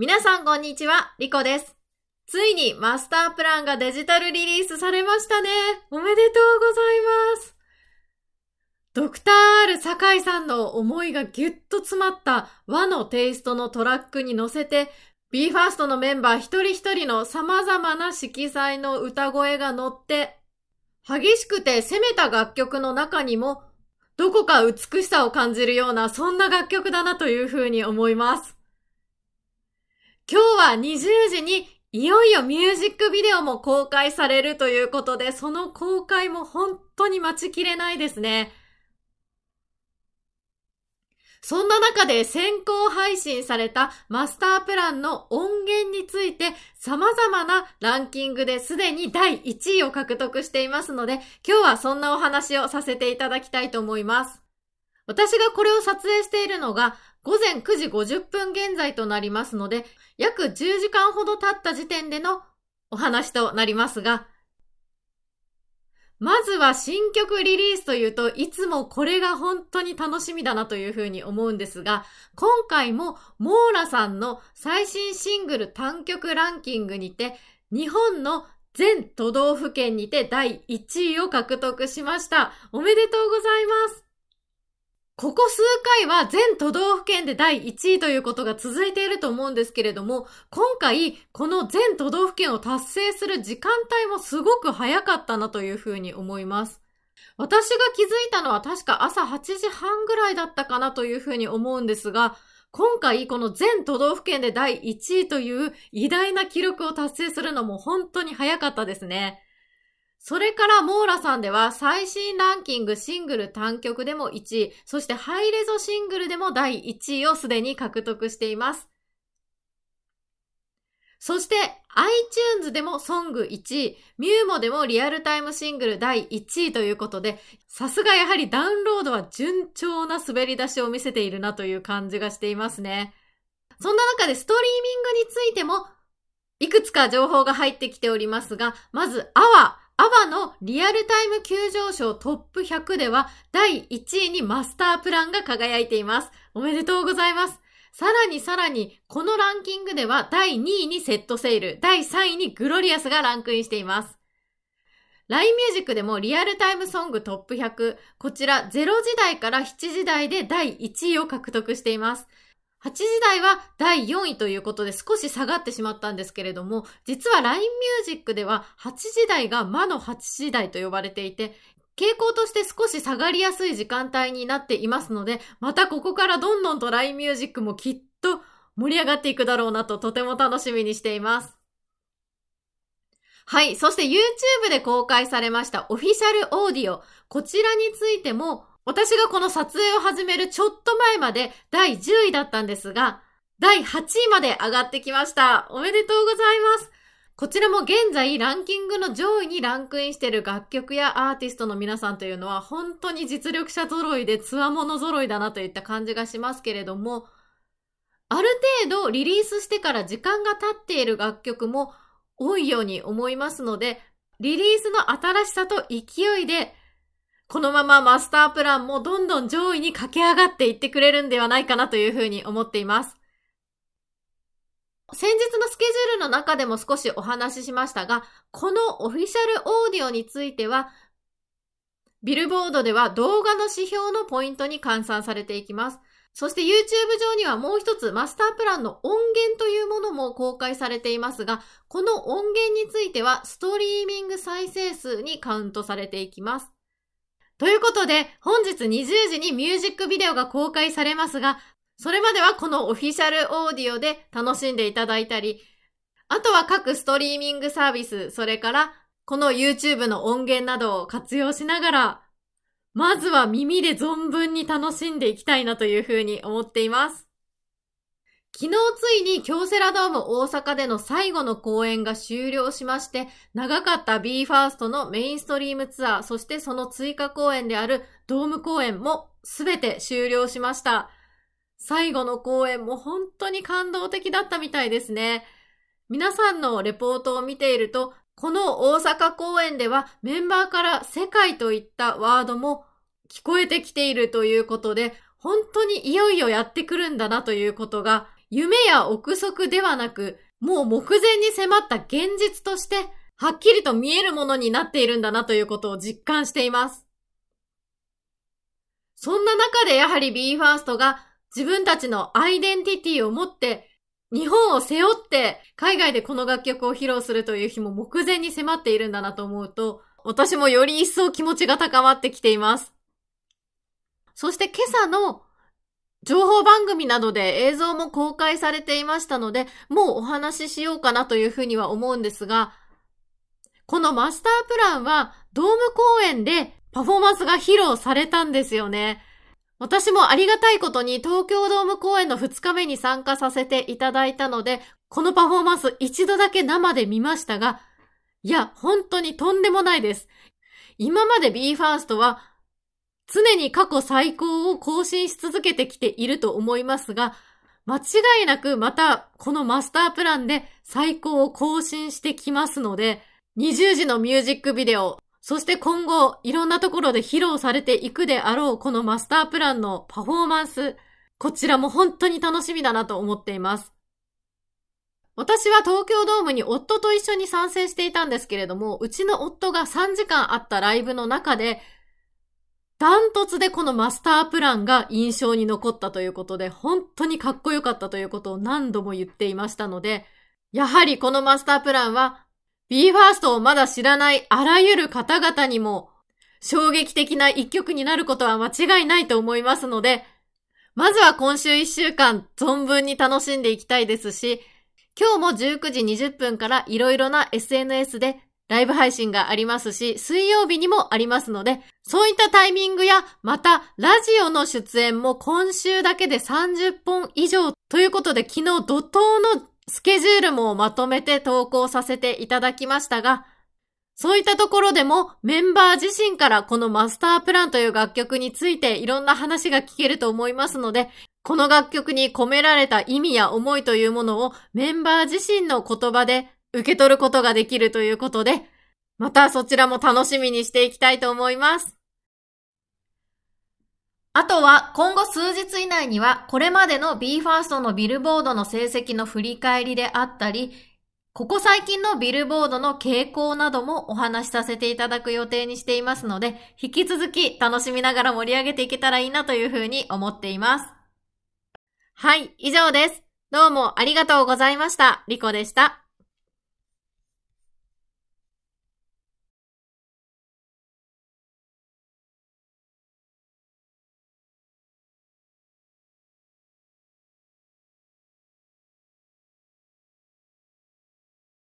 皆さんこんにちは、リコです。ついにマスタープランがデジタルリリースされましたね。おめでとうございます。ドクター R 酒井さんの思いがぎゅっと詰まった和のテイストのトラックに乗せて、BE:FIRST のメンバー一人一人の様々な色彩の歌声が乗って、激しくて攻めた楽曲の中にも、どこか美しさを感じるような、そんな楽曲だなというふうに思います。は20時にいよいよミュージックビデオも公開されるということで、その公開も本当に待ちきれないですね。そんな中で先行配信されたマスタープランの音源について様々なランキングですでに第1位を獲得していますので、今日はそんなお話をさせていただきたいと思います。私がこれを撮影しているのが午前9時50分現在となりますので、約10時間ほど経った時点でのお話となりますが、まずは新曲リリースというといつもこれが本当に楽しみだなというふうに思うんですが、今回もモーラさんの最新シングル単曲ランキングにて、日本の全都道府県にて第1位を獲得しました。おめでとうございます。ここ数回は全都道府県で第1位ということが続いていると思うんですけれども、今回、この全都道府県を達成する時間帯もすごく早かったなというふうに思います。私が気づいたのは確か朝8時半ぐらいだったかなというふうに思うんですが、今回この全都道府県で第1位という偉大な記録を達成するのも本当に早かったですね。それからモーラさんでは最新ランキングシングル単曲でも1位、そしてハイレゾシングルでも第1位をすでに獲得しています。そして iTunes でもソング1位、ミューモでもリアルタイムシングル第1位ということで、さすがやはりダウンロードは順調な滑り出しを見せているなという感じがしていますね。そんな中でストリーミングについてもいくつか情報が入ってきておりますが、まず、アワアバのリアルタイム急上昇トップ100では第1位にマスタープランが輝いています。おめでとうございます。さらにさらに、このランキングでは第2位にセットセール、第3位にグロリアスがランクインしています。LINE ミュージックでもリアルタイムソングトップ100、こちら0時代から7時代で第1位を獲得しています。8時台は第4位ということで少し下がってしまったんですけれども、実は LINE Music では8時台が魔の8時台と呼ばれていて、傾向として少し下がりやすい時間帯になっていますので、またここからどんどんと LINE Music もきっと盛り上がっていくだろうなととても楽しみにしています。はい。そして YouTube で公開されましたオフィシャルオーディオ。こちらについても私がこの撮影を始めるちょっと前まで第10位だったんですが、第8位まで上がってきました。おめでとうございます。こちらも現在ランキングの上位にランクインしている楽曲やアーティストの皆さんというのは本当に実力者揃いで強者揃いだなといった感じがしますけれども、ある程度リリースしてから時間が経っている楽曲も多いように思いますので、リリースの新しさと勢いでこのままマスタープランもどんどん上位に駆け上がっていってくれるんではないかなというふうに思っています。先日のスケジュールの中でも少しお話ししましたが、このオフィシャルオーディオについては、ビルボードでは動画の指標のポイントに換算されていきます。そして YouTube 上にはもう一つマスタープランの音源というものも公開されていますが、この音源についてはストリーミング再生数にカウントされていきます。ということで、本日20時にミュージックビデオが公開されますが、それまではこのオフィシャルオーディオで楽しんでいただいたり、あとは各ストリーミングサービス、それからこの YouTube の音源などを活用しながら、まずは耳で存分に楽しんでいきたいなというふうに思っています。昨日ついに京セラドーム大阪での最後の公演が終了しまして、長かった BE:FIRST のメインストリームツアー、そしてその追加公演であるドーム公演も全て終了しました。最後の公演も本当に感動的だったみたいですね。皆さんのレポートを見ていると、この大阪公演ではメンバーから世界といったワードも聞こえてきているということで、本当にいよいよやってくるんだなということが夢や憶測ではなく、もう目前に迫った現実として、はっきりと見えるものになっているんだなということを実感しています。そんな中でやはり BE:FIRST が自分たちのアイデンティティを持って、日本を背負って海外でこの楽曲を披露するという日も目前に迫っているんだなと思うと、私もより一層気持ちが高まってきています。そして今朝の情報番組などで映像も公開されていましたので、もうお話ししようかなというふうには思うんですが、このマスタープランはドーム公演でパフォーマンスが披露されたんですよね。私もありがたいことに東京ドーム公演の2日目に参加させていただいたので、このパフォーマンス一度だけ生で見ましたが、いや、本当にとんでもないです。今まで BE:FIRST は常に過去最高を更新し続けてきていると思いますが、間違いなくまたこのマスタープランで最高を更新してきますので、20時のミュージックビデオ、そして今後いろんなところで披露されていくであろうこのマスタープランのパフォーマンス、こちらも本当に楽しみだなと思っています。私は東京ドームに夫と一緒に参戦していたんですけれども、うちの夫が3時間あったライブの中で、ダントツでこのマスタープランが印象に残ったということで、本当にかっこよかったということを何度も言っていましたので、やはりこのマスタープランは、BE:FIRST をまだ知らないあらゆる方々にも、衝撃的な一曲になることは間違いないと思いますので、まずは今週一週間存分に楽しんでいきたいですし、今日も19時20分からいろいろな SNS でライブ配信がありますし、水曜日にもありますので、そういったタイミングや、また、ラジオの出演も今週だけで30本以上ということで、昨日怒涛のスケジュールもまとめて投稿させていただきましたが、そういったところでもメンバー自身からこのマスタープランという楽曲についていろんな話が聞けると思いますので、この楽曲に込められた意味や思いというものをメンバー自身の言葉で受け取ることができるということで、またそちらも楽しみにしていきたいと思います。あとは今後数日以内にはこれまでの BE:FIRST のビルボードの成績の振り返りであったり、ここ最近のビルボードの傾向などもお話しさせていただく予定にしていますので、引き続き楽しみながら盛り上げていけたらいいなというふうに思っています。はい、以上です。どうもありがとうございました。リコでした。